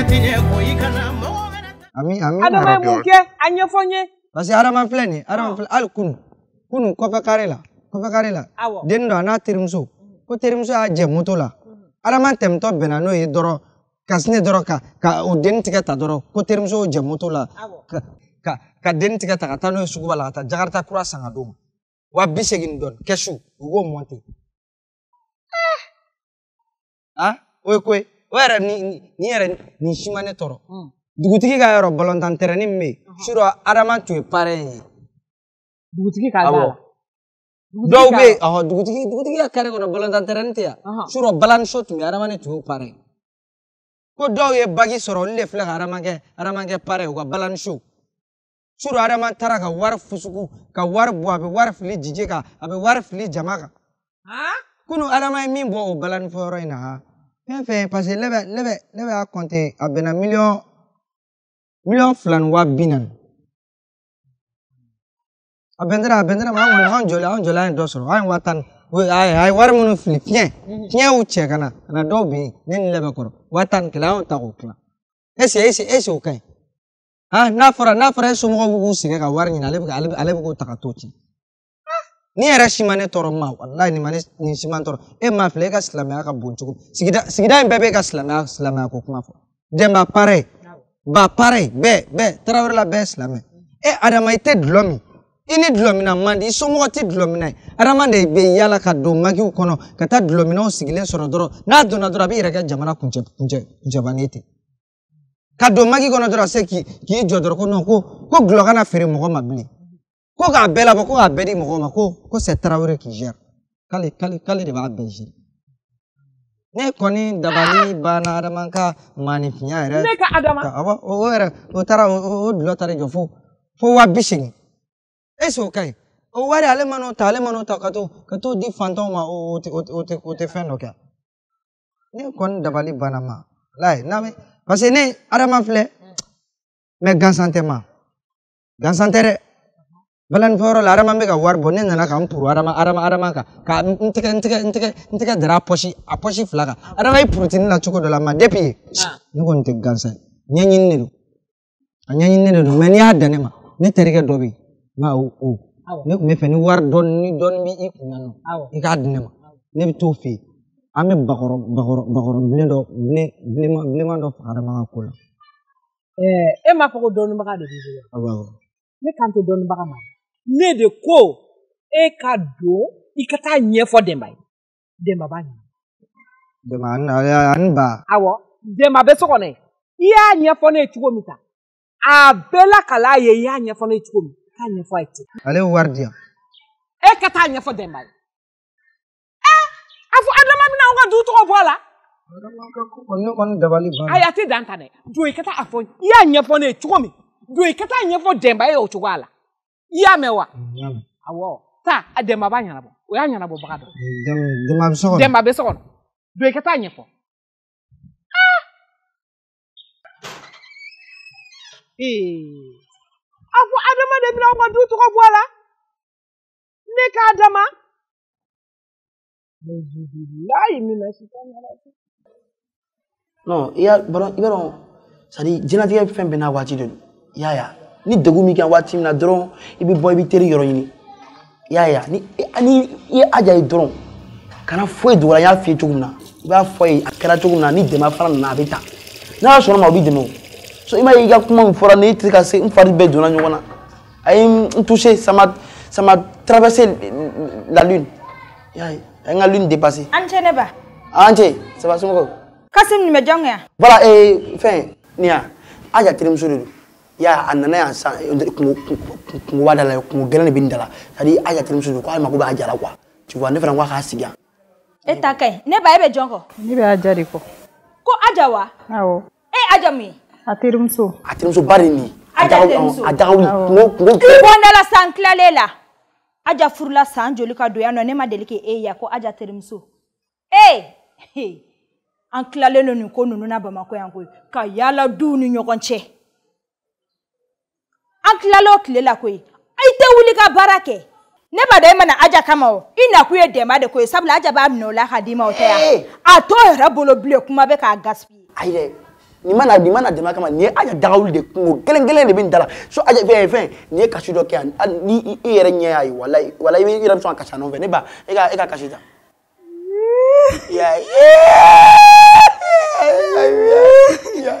Amin amin. Ada mai muke anya fonye. Basi ada mai plan ni, ada mai al kunu. Kunu ko ka kare la, ko kare la. Den do ana tirimso. Ko tirimso a je motola. Ada mai tem to no ye doro. Kasne doro ka ka o den tiga ta doro. Ko tirimso o je motola. Ka ka den tiga ta ta no sugu bala ta Jakarta kura sanga do. Wa bisegin don kesu ugo monte. Ah. Ah, oi koi o yɛrɛ ni yɛrɛ ni si ma ne tɔɔrɔ hmm. dugutigi ka yɔrɔ balɔntan tɛrɛni min bɛ yen surɔ adama tun ye pare in ye. dugutigi ka da la dɔw bɛ yen ɔhɔ dugutigi dugutigi ka kare kɔnɔ balɔntan tɛrɛni tɛ yan surɔ balaniso tun bɛ adama ni tun y'o pare ye ko dɔw ye bagi sɔrɔ olu de filɛ ka adama kɛ adama kɛ pare ye u ka balaniso surɔ adama taara ka wari fusugu ka wari bɔ a bɛ wari fili jije kan a bɛ wari fili jama kan kunun adama ye min bɔ o balanifɔyɔrɔ in na fɛn fɛn paseke ne bɛ ne bɛ ne bɛ a kɔnte a bɛnna miliyɔn miliyɔn fila ni wa bi naani a bɛntɛra a bɛntɛra ma an kɔni an jɔla an jɔla an ye dɔ sɔrɔ an ye wa tan ni a ye a ye wari minnu fili fiɲɛ fiɲɛ y'u cɛ ka na ka na dɔw bɛ ne ni ne bɛ kɔrɔ wa tan ni kelen an y'o ta k'o tila ese ese ese o ka ɲi n'a fɔra n'a fɔra e somɔgɔw bɛ sɛgɛn ka wari ɲini ale bɛ ale bɛ k'o ta ka t'o ci Ni yɛrɛ si ma ne tɔɔrɔ ma walahi nin ma ne nin si ma n tɔɔrɔ e ma filɛ e ka silamɛya ka bon cogo sigida sigida in bɛɛ b'e ka silamɛya silamɛya ko kuma fɔ dɛnba pare ba pare bɛɛ bɛɛ tarawele la bɛɛ silamɛ e adama i tɛ dulɔ min i ni dulɔmina man di i somɔgɔ tɛ dulɔmina ye adamaden bɛ yala ka don magiw kɔnɔ ka taa dulɔminaw sigilen sɔrɔ dɔrɔn n'a donna dɔrɔn a b'i yɛrɛ kɛ jamana kuncɛ kuncɛ kuncɛbannen ten ka don magi kɔnɔ dɔrɔn a se k'i k'i jɔ dɔrɔn ko non ko ko gulɔ kana feere mɔgɔ ma bilen ko k'a bɛɛ labɔ ko k'a bɛɛ di mɔgɔw ma ko ko c'est tarawele qui gère k'ale k'ale k'ale de b'a bɛɛ gère ne kɔni dabali banna adama ka maaninfinya yɛrɛ ne ka adama awɔ o yɛrɛ o taara o dulɔ taara jɔ fo fo wa bi seegin est-ce que o ka ɲi o wari ale ma n'o ta ale ma n'o ta ka t'o ka t'o di fantanw ma o tɛ o tɛ o tɛ o tɛ fɛn dɔ kɛ ne kɔni dabali banna ma layi n'a mɛ parce que ne adama filɛ mm. mɛ gansan tɛ ma gansan tɛ dɛ balan foro la arama mbega war bonne nana kan puru arama arama arama ka ka ntika ntika ntika ntika dara poshi a poshi flaga arama i protein la choko dola ma depi ne ko ntik gansa nyanyin ne do a nyanyin ne do men ya dane ma ne terike dobi ma o o ne ko me ni war don ni don bi i kunano i ka dane ma ne bi to fe an bɛ bakɔrɔ bakɔrɔ bakɔrɔ bilen dɔ bilen bilenman bilenman dɔ faga adama ka ko la. ɛɛ eh, e m'a fɔ ko dɔnnibaga de b'i bolo. ne kan tɛ dɔnnibaga ma ne de ko e ka don i ka taa ɲɛfɔ denba ye denba b'a ɲɛ denba nalen ani ba awɔ denba bɛ so kɔnɔ yen i y'a ɲɛfɔ ne ye cogo min tan a bɛɛ la kal'a ye i y'a ɲɛfɔ ne ye cogo min k'a ɲɛfɔ a ye ten ale wari di yan e ka taa ɲɛfɔ denba ye ɛ a fɔ adama bɛna anw ka du tɔgɔ bɔ a la ne kɔni dabali banna ayi a tɛ dan ta dɛ don i ka taa a fɔ i y'a ɲɛfɔ ne ye cogo min don i ka taa ɲɛfɔ denba ye o cogoya la yíyá mẹ́wàá awọ ta dẹ̀mà b'a ɲɛnabɔ o y'a ɲɛnabɔ baga dɔ dɛmà bɛ sɔgɔnɔ dɛmà bɛ i ka taa ɲɛfɔ a fɔ adamaden bɛna aw ka du tɔgɔ bɔ a la ne k'a dama layi minɛ sitan yɛrɛ non i y'a i b'a dɔn c'est à fɛn bɛɛ n'a waati de don i y'a ye ni degun min kan waati min na dɔrɔn i bɛ bɔ i bɛ teri yɔrɔ ɲini i y'a ye ni ani i ye aja ye dɔrɔn kana foyi dogo la n y'a f'i ye cogo min na i b'a fɔ ye a kɛra cogo min na ni dɛmɛ fana nana a bɛ ta n'a sɔnna ma o bɛ dɛmɛ o so i ma ye i ka kuma min fɔra ne tɛ ka se n fari bɛɛ donna ɲɔgɔn na a ye n touché ça m'a ça m'a traversé la lune i y'a ye a ye n ka lune dépassé. an cɛ ne ba. Ah, an cɛ ça va somɔgɔw. kasi nin bɛ jɔn kan yan. voilà ee eh, fɛn nin yan aja terimuso de don ya a nana yan san kungo b'a da la kungo gɛlɛn de bɛ nin da la c'est à dire a jatemuso don ko a mako b'a jala quoi tu vois ne fana ko a k'a sigi yan. e ta ka ɲi ne ba e bɛ jɔn kɔ. ne bɛ aja de kɔ. ko aja wa. awɔ. e ye aja mun ye. a terimuso. a terimuso ba de ye nin ye. aja terimuso a daga wuli kungo kungo. i bɔ san tilalen la. aja furula san joli ka don yan nɔ ne ma deli k'e eh, ya ko aja terimuso. ee eh, an tilalen don nin ko ninnu na bamakɔ yan koyi ka yaala duw ni ɲɔgɔn cɛ an tilala o tile la koyi a i tɛ wuli ka baara kɛ ne b'a dɔn e mana aja kama o i nakun ye dɛmɛ de ko ye sabula aja b'a minɛ o la k'a d'i ma o tɛ yan a t'o yɛrɛ bolo bilen kuma bɛ k'a gaspiller. ayi dɛ nin mana nin mana dɛmɛ kama nin ye aja dagawuli de kungo kelen kelen de bɛ nin da la so aja fɛn fɛn nin ye kasi dɔ kɛ yan ni i yɛrɛ ɲɛ y'a ye walayi walayi i yɛrɛ bɛ sɔn ka kasi a nɔfɛ ne ba e ka e ka kasi ta. Yeah, yeah, yeah, yeah.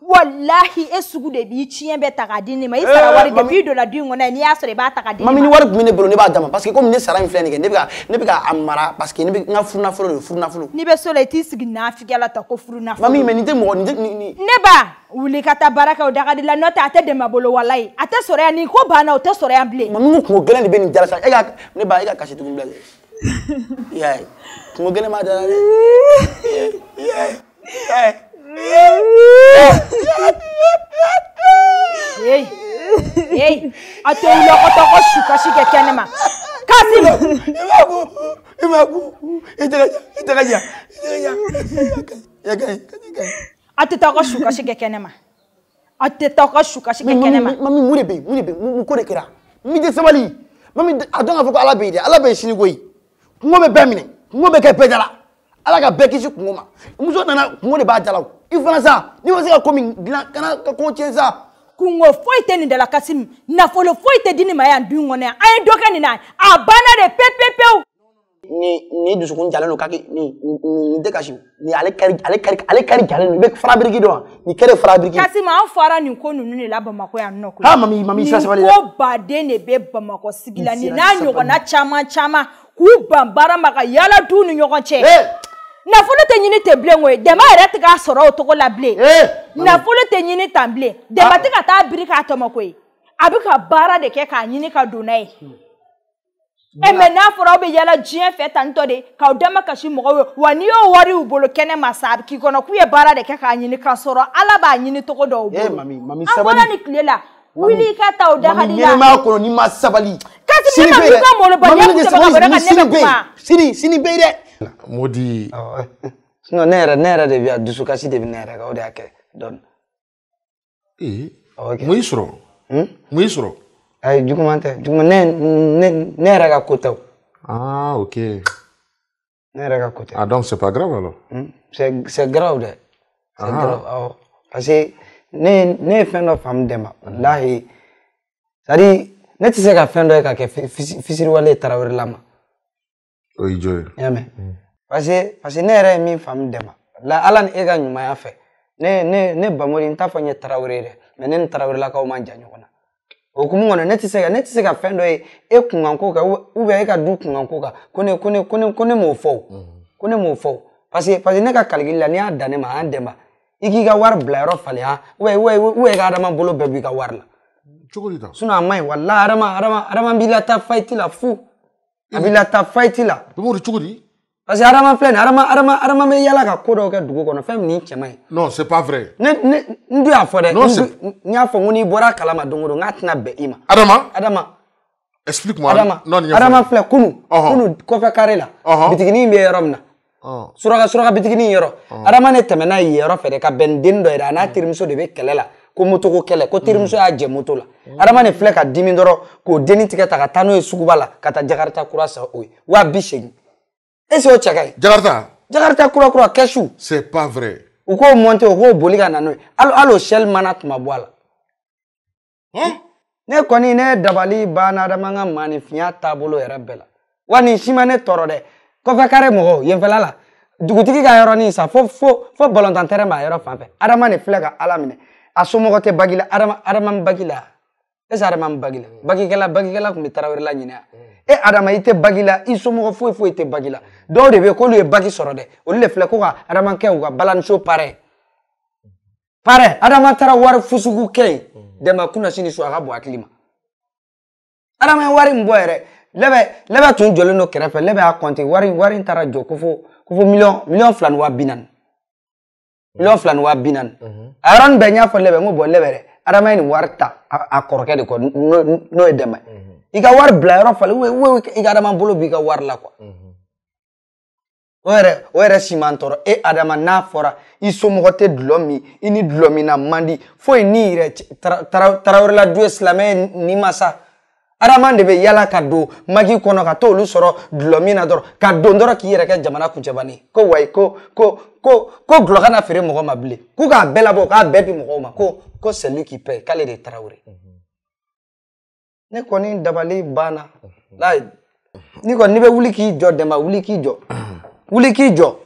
wallahi e sugu de b'i tiɲɛ bɛɛ ta k'a di ne ma i e sara eh, wari depuis i donna du in kɔnɔ yan n'i y'a sɔrɔ i b'a ta k'a di ne ma. mami ni wari tun bɛ ne bolo ne b'a d'a ma parce que komi ne sara in filɛ nin kɛ ne bɛ ka ne bɛ ka a mara parce que ne bɛ n ka furunafolo de furunafolo. n'i bɛ so la i t'i sigi naafigiya la ta ko furunafolo. mami mɛ nin tɛ mɔgɔ nin tɛ nin nin. ne ba wuli ka taa baara kɛ o daga di la n'o tɛ a tɛ dɛmɛ bolo walayi a tɛ sɔrɔ yan nin ko banna o tɛ sɔrɔ yan bilen. mami n ko kungo gɛlɛn de bɛ nin jala sa e ka ne ba e ka kasi tugun bila dɛ. i y'a ye kungo gɛlɛn ma dala dɛ. i y'a ye i y'a ye. Ei, ei, àti òun lọ kọ́tọ́kọ́ ṣùkọ́ sí kẹ̀kẹ́ ni mà. Kásìm. Ìmàkú, ìmàkú, ìtẹ̀lẹ́jà, ìtẹ̀lẹ́jà, ìtẹ̀lẹ́jà. Àti tọkọ ṣùkọ́ sí kẹ̀kẹ́ ni mà. Àti tọkọ ṣùkọ́ sí kẹ̀kẹ́ ni mà. Mami mun de bɛ yen, mun de bɛ yen, mun ko de kɛra? Mun sabali. Mami a dɔn k'a fɔ ko Ala bɛ yen Ala bɛ sini ko ye. Kungo bɛ bɛɛ minɛ, kungo bɛ kɛ bɛɛ da la. Ala ka bɛɛ kisi kungo ma. nana kungo de b'a da i fana sa n'i ma se ka ko min dilan kana ka ko tiɲɛ sa. kungo foyi tɛ nin dalakasi min nafolo foyi tɛ di nin ma yan du in kɔnɔ yan an ye dɔ kɛ nin na a banna de pepepewu. ni ni dusukun jalen don kaki ni ni tɛ kasi ni ale kari ale kari ale kari jalen don i bɛ fara biriki dɔn wa nin kɛra fara biriki. kasi ma an fara nin ko ninnu de la bamakɔ yan nɔ ha mami mami sira sabali dɛ. nin ko baden de bɛ bamakɔ sigi la nin n'a ɲɔgɔnna caman caman k'u ban baara ma ka yala du ni ɲɔgɔn cɛ nafolo tɛ ɲini tɛ bilen koyi dɛmɛ yɛrɛ tɛ k'a sɔrɔ o togo la bilen eh! nafolo tɛ ɲini tan bilen dɛmɛ ah. tɛ ka taa biri k'a tɔmɔ koyi a bɛ ka baara de kɛ k'a ɲini ka don hmm. e n'a ye e mɛ n'a fɔra aw bɛ yala diɲɛ fɛ tantɔ de k'aw dama kasi mɔgɔw ye wa n'i y'o wari y'u bolo kɛnɛ ma sa a k'i kɔnɔ k'u ye baara de kɛ k'a ɲini k'a sɔrɔ ala b'a ɲini togo dɔw eh, bolo an bɔra nin tile la wuli i ka taa o dagali la ɲɛnɛmaya kɔnɔ n'i ma sabali kasi ne ma du ka mɔlɔba ne kun tɛ bɛ bɛ kuma sini sini bɛ yen modi sinon ne yɛrɛ ne yɛrɛ de bi a dusukasi de bi ne yɛrɛ kan o de y'a kɛ dɔɔni. ee eh, mun y'i sɔrɔ hmm? mun y'i sɔrɔ. Eh, ayi juguman tɛ juguman ne ne ne yɛrɛ ka ko tɛ o. ah ok. ne yɛrɛ ka ko tɛ. ah donc c'est pas grave alors. Hmm? c'est c'est grave dɛ. c'est ah. grave awɔ oh. parce que ne ne ye fɛn dɔ faamu dɛmɛ hmm. walahi c'est à dire ne tɛ se ka fɛn dɔ ye ka kɛ fisiriwale ye tarawele la ma. O y'i jo ye. I y'a mɛn. Mm. Parce que parce que ne yɛrɛ ye min faamu Dɛba la Ala ni e ka ɲumanya fɛ ne ne ne Bamori n t'a fɔ n ye Tarawele ye dɛ ne ni Tarawelelakaw man jan ɲɔgɔn na. O hokumu kɔnɔ ne tɛ se ka ne tɛ se ka fɛn dɔ ye e kunkanko kan e ka du kunkanko kan ko ne ko ne ko ne ko ne m'o fɔ o. Mm-hmm. Ko ne m'o fɔ o parce que parce que ne ka kalikili la n'i y'a dan ne ma an Dɛba i k'i ka wari bila yɔrɔ falen i ka adama bolo bɛɛ b'i ka wari la. Cogo di tan? a man ɲi walahi adama adama adama b'i lataa la fu. i b'i lata fayiti la i b'o de cogo di parce que adama filɛ nin adama adama adama bɛ yala ka ko dɔw kɛ dugu kɔnɔ fɛn min n'i cɛ man ɲi non c'est pas vrai ne ne n dun y'a fɔ dɛ non c'est n y'a fɔ n ko n'i bɔra a kalama don o don n k'a tɛna bɛn i ma adama adama explique moi adama non nin adama filɛ kunu kunu kɔfɛ kare la bitiginin bɛ yɔrɔ min na suraka suraka bitiginin yɔrɔ adama ne tɛmɛ n'a ye yɔrɔ fɛ de ka bɛn ni den dɔ ye dɛ a n'a terimuso de bɛ kɛlɛ la ko moto ko kɛlɛ ko terimuso mm. y'a jɛ moto la adama nin filɛ ka dimi dɔrɔn k'o denni tigɛ ta ka taa n'o ye suguba la ka taa jakarita kura san o ye waa bi seegin est o cɛ ka ɲi. jakarita. jakarita kura kura kɛsu. c'est pas vrai. u k'o monter u k'o boli ka na n'o ye hali hali o sɛli mana tuma bɔ a la. Huh? ne kɔni ne dabali banna adama ka maaninfinya taabolo yɛrɛ bɛɛ la wa nin si ma ne tɔɔrɔ dɛ kɔfɛ kare mɔgɔw yenfɛla la dugutigi ka yɔrɔnin sa fo fo fo balontan tɛrɛn b'a yɔrɔ fan fɛ adama de filɛ ka ala minɛ a somɔgɔ tɛ bagi la adama adama bagi la ɛsɛ adama bagi la bagikɛla bagikɛla tun bɛ tarawele la ɲinɛ e arama ite bagila, bagi la i ite bagila, foyi tɛ e bagi dɔw de bɛ k'olu ye bagi sɔrɔ dɛ olu de filɛ ko ka adama kɛ u ka balaniso parɛ parɛ adama taara wari fusugu kɛ yen mm. dɛmɛ kunna sini su bɔ hakili ma adama ye wari min bɔ yɛrɛ lɛbɛ lɛbɛ tun jɔlen don kɛrɛfɛ lɛbɛ y'a kɔnte wari wari in taara jɔ ko fo ko miliyɔn miliyɔn fila ni wa bi naani lɔ fila ni waa bi naani aron bɛɛ n y'a fɔ lɛbɛ n ko bɔn lɛbɛ dɛ adama ye nin wari ta a kɔrɔkɛ de kɔ n'o ye dɛmɛ i ka wari bila yɔrɔ falen i ka adama bolo b'i ka wari la kuwa o yɛrɛ o yɛrɛ si man tɔɔrɔ e adama n'a fɔra i somɔgɔ tɛ dulɔ min i ni dulɔ min na man di foyi n'i yɛrɛ tarawele la du ye silamɛ ye ni ma sa adama de bɛ yala ka don magi kɔnɔ ka t'olu sɔrɔ dulɔmin na dɔrɔn ka don dɔrɔn k'i yɛrɛ kɛ jamana kuncɛbanin ko wayi ko ko ko ko gulɔ kana feere mɔgɔ ma bilen k'u k'a bɛɛ labɔ k'a bɛɛ di mɔgɔw ma ko ko sɛlu k'i pɛ k'ale de tarawele ne kɔni dabali banna layi n'i kɔni n'i bɛ wuli k'i jɔ dɛmɛ wuli k'i jɔ wuli k'i jɔ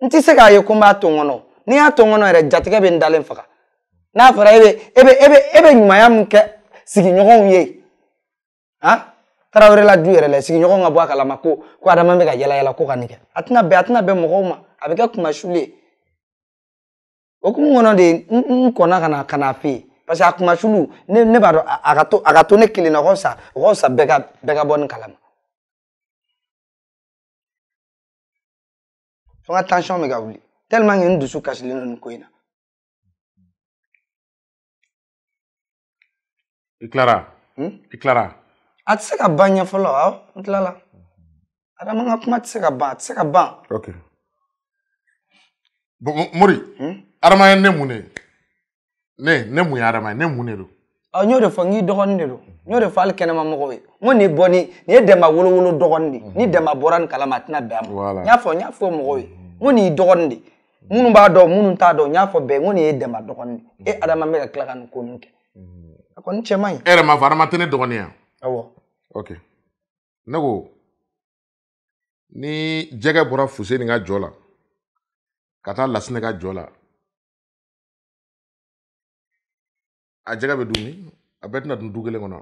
n ti se k'a ye ko n b'a to n kɔnɔ n'i y'a to n kɔnɔ yɛrɛ jatigɛ bɛ n dalen faga n'a fɔra e bɛ e bɛ e bɛ e bɛ ɲumanya min kɛ sigiɲɔgɔnw ye ha tarawele la du yɛrɛ la sigiɲɔgɔnw ka bɔ a kalama ko ko adama bɛ ka yala yala ko ka nin kɛ a tɛna bɛn a tɛna bɛn mɔgɔw ma a bɛ kɛ kumasuli ye okumu kɔnɔ de n n kɔnna ka na ka na fɛ yen parce que a kumasulu ne ne b'a dɔn a ka to a ka to ne kelen na o ka fisa o ka fisa bɛɛ ka bɛɛ ka bɔ nin kalama fo n ka tansiyɔn bɛ ka wuli tellement que n dusu kasilen don nin ko in na. i tilara i hmm? tilara a tɛ se ka ban ɲɛ fɔlɔ awɔ n tilala adama ka kuma tɛ se ka ban a tɛ se ka ban ok bon mori hmm? adama ye ne mun de ye ne ne mun ye adama ye ne mun de don n y'o de fɔ n k'i dɔgɔnin de don n y'o de fɔ hali kɛnɛma mɔgɔw ye n ko nin bɔ ni nin ye dɛmɛ wolowolo dɔgɔnin de ni dɛmɛ bɔra nin kalama a tɛna bɛn a ma n y'a fɔ n y'a fɔ mɔgɔw ye n ko nin y'i dɔgɔnin de minnu b'a dɔn minnu t'a dɔn n y'a fɔ bɛɛ n ko nin ye dɛmɛ dɔgɔnin de e adama bɛ ka tila ka nin ko ninnu kɛ kɔni cɛ man ɲi e yɛrɛ m'a fɔ adama tɛ dɔgɔnin yan awɔ ok ne ko ni jɛgɛ bɔra fuseni ka jɔ la ka taa lasini ka jɔ la a jɛgɛ bɛ dun min a bɛɛ tɛna dun du kelen kɔnɔ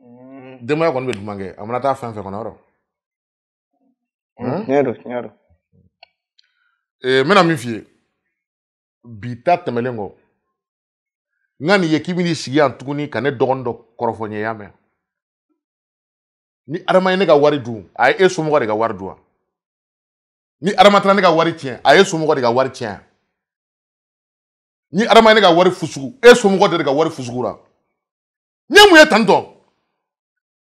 mm. denbaya kɔni bɛ dunan kɛ a mana taa fɛn fɛn kɔnɔ yɔrɔ mm, tiɲɛ don tiɲɛ don n bɛna min f'i ye bi ta tɛmɛlen kɔ n ka nin ye k'i bɛn'i sigi yan tuguni ka ne dɔgɔnin dɔ kɔrɔfɔ ɲɛ y'a mɛn ni adama ye ne ka wari dun a ye e somɔgɔ de ka wari dun wa ni adama taara ne ka wari tiɲɛ a ye somɔgɔ de ka wari tiɲɛ ni adama ye ne ka wari fusugu e somɔgɔ de ka wari fusugura n ye mun ye tantɔ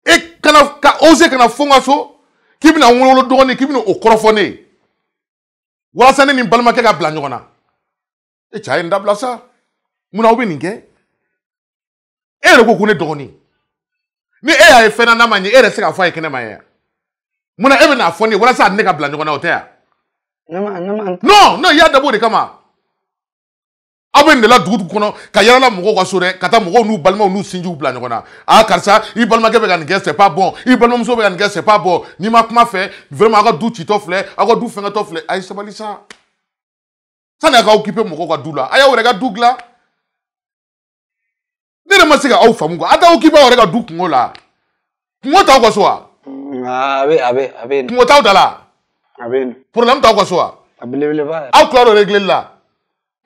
e kana ka ose kana fo n ka so k'i bɛna n wolowolo dɔgɔnin k'i bɛna o kɔrɔfɔ ne ye walasa ne ni n balimakɛ ka bila ɲɔgɔn na e cɛ a ye n dabila sa. munna aw bɛ nin kɛ e eh, yɛrɛ ko ko ne dɔgɔnin ni e y'a ye fɛn na eh, n'a ma ɲɛ e yɛrɛ tɛ se k'a fɔ a ye kɛnɛ ma yan munna e bɛ n'a fɔ ne ye walasa ne ka bila ɲɔgɔn na o tɛ yan. ne ma ne ma. non non i y'a dabɔ o de kama aw bɛ nin de la dugu kɔnɔ ka yala mɔgɔw ka so dɛ ka taa mɔgɔw n'u balimaw n'u sinjiw bila ɲɔgɔn na a karisa i balimakɛ bɛ ka nin kɛ c'est pas bon i balimamuso bɛ ka nin kɛ c'est pas bon n'i ma kuma fɛ vraiment aw ka du citɔ filɛ aw ka du fɛngɛtɔ filɛ a ye sabali sa sani a ka occuper mɔgɔw ka du la a y'aw yɛrɛ ka du dilan. ne ma se ka aw faamu kuwa a t'aw k'i b'aw yɛrɛ ka du kungo la kungo t'aw ka so wa. a ah, bɛ a bɛ a bɛ yen. kungo t'aw da la. a bɛ yen. problème t'aw ka so wa. a ah, belebeleba yɛrɛ. aw tilar'o régleli la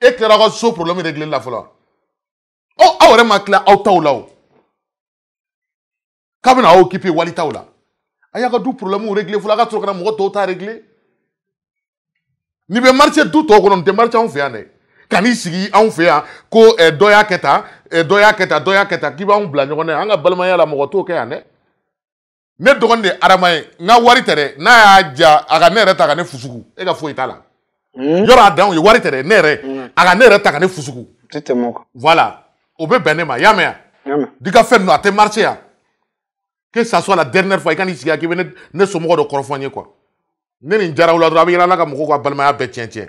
e tilara aw e ka so problème régleli la fɔlɔ ɔ aw yɛrɛ ma tila aw taw la o k'a bɛna aw occuper wali taw la a y'a ka du problème réglé fɔlɔ a ka sɔrɔ ka na mɔgɔ tɔw ta réglé nin bɛ marché du tɔw kɔnɔ nin tɛ marché anw fɛ yan dɛ. kan'i sigi anw fɛ yan ko ɛ dɔ y'a kɛ tan ɛ dɔ y'a k'i b'anw bila ɲɔgɔn na an ka balimaya la mɔgɔ t'o kɛ yan dɛ ne dɔgɔnin de ye ye n ka wari tɛ dɛ n'a y'a ja a ka ne yɛrɛ ta ka ne fusugu e ka foyi t'a la hmm? yɔrɔ a dan ye wari tɛ dɛ ne yɛrɛ hmm. a ka ne yɛrɛ ta ka ne fusugu voilà o bɛ bɛn ne ma y'a mɛn yan d'i ka fɛn ninnu a tɛ marché yan que ça la dernière fois i ka n'i sigi yan k'i bɛ ne somɔgɔ dɔ kɔrɔfɔ n ye quoi ne nin jara aw la dɔrɔn a bɛ yɛlɛ a la ka mɔgɔw ka balimaya bɛɛ tiɲɛ tiɲɛ.